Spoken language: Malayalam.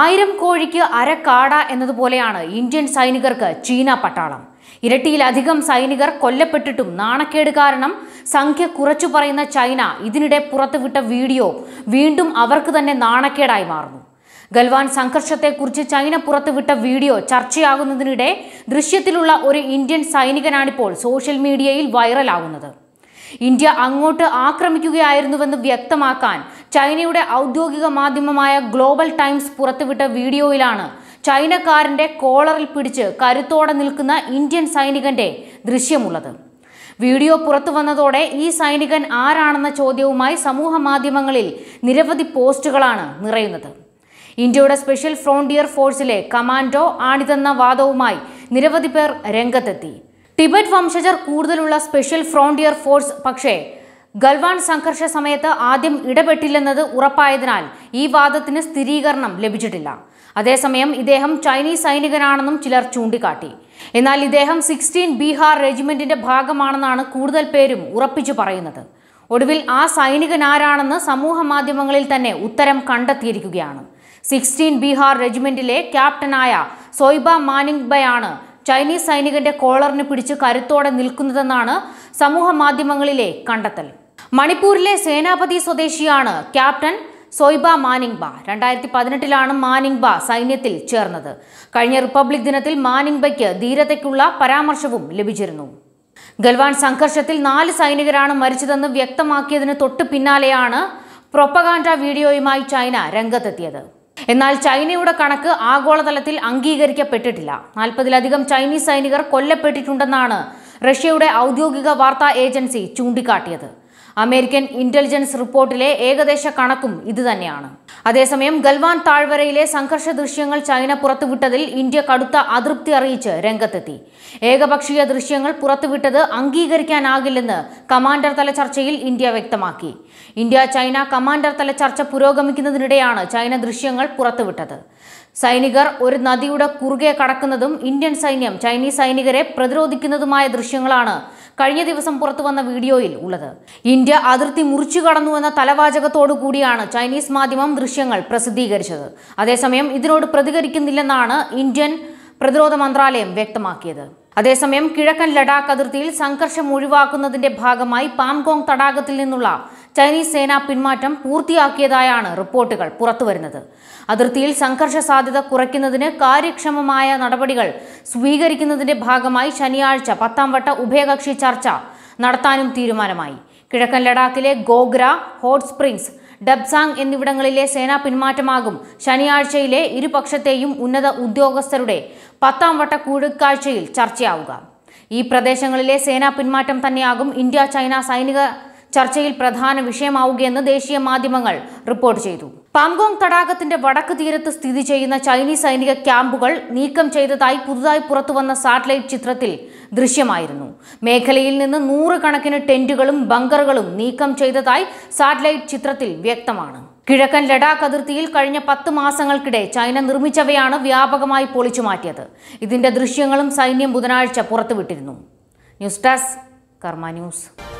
ആയിരം കോഴിക്ക് അരക്കാട എന്നതുപോലെയാണ് ഇന്ത്യൻ സൈനികർക്ക് ചീന പട്ടാളം ഇരട്ടിയിലധികം സൈനികർ കൊല്ലപ്പെട്ടിട്ടും നാണക്കേട് കാരണം സംഖ്യ കുറച്ചു പറയുന്ന ചൈന ഇതിനിടെ പുറത്തുവിട്ട വീഡിയോ വീണ്ടും അവർക്ക് തന്നെ നാണക്കേടായി മാറുന്നു ഗൽവാൻ സംഘർഷത്തെക്കുറിച്ച് ചൈന പുറത്തുവിട്ട വീഡിയോ ചർച്ചയാകുന്നതിനിടെ ദൃശ്യത്തിലുള്ള ഒരു ഇന്ത്യൻ സൈനികനാണിപ്പോൾ സോഷ്യൽ മീഡിയയിൽ വൈറലാകുന്നത് ഇന്ത്യ അങ്ങോട്ട് ആക്രമിക്കുകയായിരുന്നുവെന്ന് വ്യക്തമാക്കാൻ ചൈനയുടെ ഔദ്യോഗിക മാധ്യമമായ ഗ്ലോബൽ ടൈംസ് പുറത്തുവിട്ട വീഡിയോയിലാണ് ചൈനക്കാരന്റെ കോളറിൽ പിടിച്ച് കരുത്തോടെ നിൽക്കുന്ന ഇന്ത്യൻ സൈനികന്റെ ദൃശ്യമുള്ളത് വീഡിയോ പുറത്തു വന്നതോടെ ഈ സൈനികൻ ആരാണെന്ന ചോദ്യവുമായി സമൂഹ മാധ്യമങ്ങളിൽ നിരവധി പോസ്റ്റുകളാണ് നിറയുന്നത് ഇന്ത്യയുടെ സ്പെഷ്യൽ ഫ്രോണ്ടിയർ ഫോഴ്സിലെ കമാൻഡോ ആണിതെന്ന വാദവുമായി നിരവധി പേർ രംഗത്തെത്തി ടിബറ്റ് വംശജർ കൂടുതലുള്ള സ്പെഷ്യൽ ഫ്രോണ്ടിയർ ഫോഴ്സ് പക്ഷേ ഗൽവാൻ സംഘർഷ സമയത്ത് ആദ്യം ഇടപെട്ടില്ലെന്നത് ഉറപ്പായതിനാൽ ഈ വാദത്തിന് സ്ഥിരീകരണം ലഭിച്ചിട്ടില്ല അതേസമയം ഇദ്ദേഹം ചൈനീസ് സൈനികനാണെന്നും ചിലർ ചൂണ്ടിക്കാട്ടി എന്നാൽ ഇദ്ദേഹം സിക്സ്റ്റീൻ ബീഹാർ റെജിമെന്റിന്റെ ഭാഗമാണെന്നാണ് കൂടുതൽ പേരും ഉറപ്പിച്ചു പറയുന്നത് ഒടുവിൽ ആ സൈനികനാരാണെന്ന് സമൂഹ മാധ്യമങ്ങളിൽ തന്നെ ഉത്തരം കണ്ടെത്തിയിരിക്കുകയാണ് സിക്സ്റ്റീൻ ബീഹാർ റെജിമെന്റിലെ ക്യാപ്റ്റനായ സോയ്ബ മാനിംഗ്ബയാണ് ചൈനീസ് സൈനികന്റെ കോളറിന് പിടിച്ച് കരുത്തോടെ നിൽക്കുന്നതെന്നാണ് സമൂഹ മാധ്യമങ്ങളിലെ കണ്ടെത്തൽ മണിപ്പൂരിലെ സേനാപതി സ്വദേശിയാണ് ക്യാപ്റ്റൻ സോയ്ബ മാനിംഗ്ബ രണ്ടായിരത്തി പതിനെട്ടിലാണ് മാനിംഗ്ബ സൈന്യത്തിൽ ചേർന്നത് കഴിഞ്ഞ റിപ്പബ്ലിക് ദിനത്തിൽ മാനിംഗ്ബയ്ക്ക് ധീരതയ്ക്കുള്ള പരാമർശവും ലഭിച്ചിരുന്നു ഗൽവാൻ സംഘർഷത്തിൽ നാല് സൈനികരാണ് മരിച്ചതെന്ന് വ്യക്തമാക്കിയതിന് തൊട്ടു പിന്നാലെയാണ് പ്രൊപ്പഗാൻഡ വീഡിയോയുമായി ചൈന രംഗത്തെത്തിയത് എന്നാൽ ചൈനയുടെ കണക്ക് ആഗോളതലത്തിൽ അംഗീകരിക്കപ്പെട്ടിട്ടില്ല നാൽപ്പതിലധികം ചൈനീസ് സൈനികർ കൊല്ലപ്പെട്ടിട്ടുണ്ടെന്നാണ് റഷ്യയുടെ ഔദ്യോഗിക വാർത്താ ഏജൻസി ചൂണ്ടിക്കാട്ടിയത് അമേരിക്കൻ ഇന്റലിജൻസ് റിപ്പോർട്ടിലെ ഏകദേശ കണക്കും ഇതുതന്നെയാണ് അതേസമയം ഗൽവാൻ താഴ്വരയിലെ സംഘർഷ ദൃശ്യങ്ങൾ ചൈന പുറത്തുവിട്ടതിൽ ഇന്ത്യ കടുത്ത അതൃപ്തി അറിയിച്ച് രംഗത്തെത്തി ഏകപക്ഷീയ ദൃശ്യങ്ങൾ പുറത്തുവിട്ടത് അംഗീകരിക്കാനാകില്ലെന്ന് കമാൻഡർ തല ചർച്ചയിൽ ഇന്ത്യ വ്യക്തമാക്കി ഇന്ത്യ ചൈന കമാൻഡർ തല ചർച്ച പുരോഗമിക്കുന്നതിനിടെയാണ് ചൈന ദൃശ്യങ്ങൾ പുറത്തുവിട്ടത് സൈനികർ ഒരു നദിയുടെ കുറുകെ കടക്കുന്നതും ഇന്ത്യൻ സൈന്യം ചൈനീസ് സൈനികരെ പ്രതിരോധിക്കുന്നതുമായ ദൃശ്യങ്ങളാണ് കഴിഞ്ഞ ദിവസം പുറത്തു വന്ന വീഡിയോയിൽ ഉള്ളത് ഇന്ത്യ അതിർത്തി മുറിച്ചു കടന്നുവെന്ന തലവാചകത്തോടു കൂടിയാണ് ചൈനീസ് മാധ്യമം ദൃശ്യങ്ങൾ പ്രസിദ്ധീകരിച്ചത് അതേസമയം ഇതിനോട് പ്രതികരിക്കുന്നില്ലെന്നാണ് ഇന്ത്യൻ പ്രതിരോധ മന്ത്രാലയം വ്യക്തമാക്കിയത് അതേസമയം കിഴക്കൻ ലഡാക്ക് അതിർത്തിയിൽ സംഘർഷം ഒഴിവാക്കുന്നതിന്റെ ഭാഗമായി പാംഗോങ് തടാകത്തിൽ നിന്നുള്ള ചൈനീസ് സേന പിന്മാറ്റം പൂർത്തിയാക്കിയതായാണ് റിപ്പോർട്ടുകൾ പുറത്തുവരുന്നത് അതിർത്തിയിൽ സംഘർഷ സാധ്യത കുറയ്ക്കുന്നതിന് കാര്യക്ഷമമായ നടപടികൾ സ്വീകരിക്കുന്നതിന്റെ ഭാഗമായി ശനിയാഴ്ച പത്താം വട്ട ഉഭയകക്ഷി ചർച്ച നടത്താനും തീരുമാനമായി കിഴക്കൻ ലഡാക്കിലെ ഗോഗ്ര ഹോട്ട് സ്പ്രിങ്സ് ഡബ്സാങ് എന്നിവിടങ്ങളിലെ സേനാ പിന്മാറ്റമാകും ശനിയാഴ്ചയിലെ ഇരുപക്ഷത്തെയും ഉന്നത ഉദ്യോഗസ്ഥരുടെ പത്താം വട്ട കൂടിക്കാഴ്ചയിൽ ചർച്ചയാവുക ഈ പ്രദേശങ്ങളിലെ സേനാ പിന്മാറ്റം തന്നെയാകും ഇന്ത്യ ചൈന സൈനിക ചർച്ചയിൽ പ്രധാന വിഷയമാവുകയെന്ന് ദേശീയ മാധ്യമങ്ങൾ റിപ്പോർട്ട് ചെയ്തു പാംഗോങ് തടാകത്തിന്റെ വടക്ക് തീരത്ത് സ്ഥിതി ചെയ്യുന്ന ചൈനീസ് സൈനിക ക്യാമ്പുകൾ നീക്കം ചെയ്തതായി പുതുതായി പുറത്തുവന്ന സാറ്റലൈറ്റ് ചിത്രത്തിൽ ദൃശ്യമായിരുന്നു മേഖലയിൽ നിന്ന് നൂറുകണക്കിന് ടെന്റുകളും ബങ്കറുകളും നീക്കം ചെയ്തതായി സാറ്റലൈറ്റ് ചിത്രത്തിൽ വ്യക്തമാണ് കിഴക്കൻ ലഡാക്ക് അതിർത്തിയിൽ കഴിഞ്ഞ പത്ത് മാസങ്ങൾക്കിടെ ചൈന നിർമ്മിച്ചവയാണ് വ്യാപകമായി പൊളിച്ചു മാറ്റിയത് ഇതിന്റെ ദൃശ്യങ്ങളും സൈന്യം ബുധനാഴ്ച പുറത്തുവിട്ടിരുന്നു ന്യൂസ് ഡെസ്ക് കർമ്മ ന്യൂസ്